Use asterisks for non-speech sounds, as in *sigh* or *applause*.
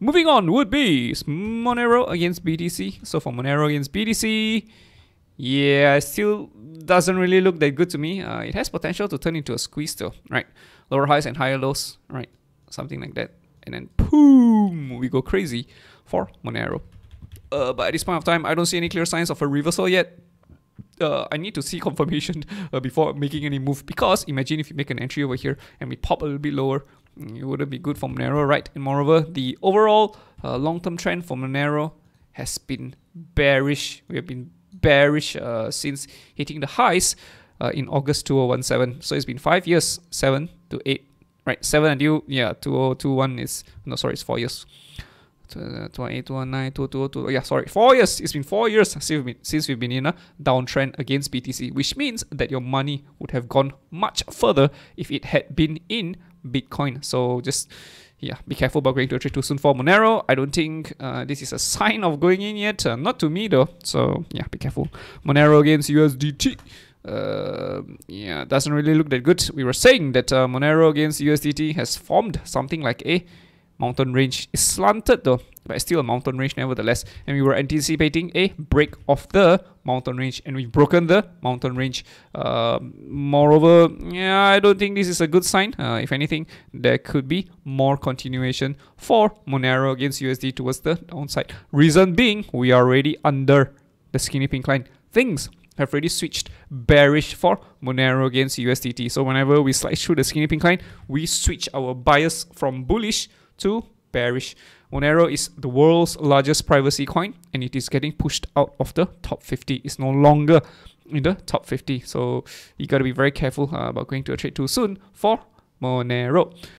Moving on would be Monero against BTC. So for Monero against BTC, yeah, still doesn't really look that good to me. Uh, it has potential to turn into a squeeze still, right? Lower highs and higher lows, right? Something like that. And then boom, we go crazy for Monero. Uh, but at this point of time, I don't see any clear signs of a reversal yet. Uh, I need to see *laughs* confirmation uh, before making any move because imagine if you make an entry over here and we pop a little bit lower, it wouldn't be good for Monero, right? And moreover, the overall uh, long-term trend for Monero has been bearish. We have been bearish uh, since hitting the highs uh, in August 2017. So it's been five years, seven to eight, right? Seven until, yeah, 2021 is, no, sorry, it's four years. 2008, 2009, yeah, sorry, four years. It's been four years since we've been, since we've been in a downtrend against BTC, which means that your money would have gone much further if it had been in Bitcoin. So just yeah, be careful about going to a trade too soon for Monero. I don't think uh, this is a sign of going in yet. Uh, not to me though. So yeah, be careful. Monero against USDT. Uh, yeah, doesn't really look that good. We were saying that uh, Monero against USDT has formed something like a mountain range. It's slanted though but still a mountain range nevertheless. And we were anticipating a break of the mountain range and we've broken the mountain range. Uh, moreover, yeah, I don't think this is a good sign. Uh, if anything, there could be more continuation for Monero against USD towards the downside. Reason being, we are already under the skinny pink line. Things have already switched bearish for Monero against USDT. So whenever we slide through the skinny pink line, we switch our bias from bullish to bearish. Monero is the world's largest privacy coin and it is getting pushed out of the top 50. It's no longer in the top 50. So you got to be very careful uh, about going to a trade too soon for Monero.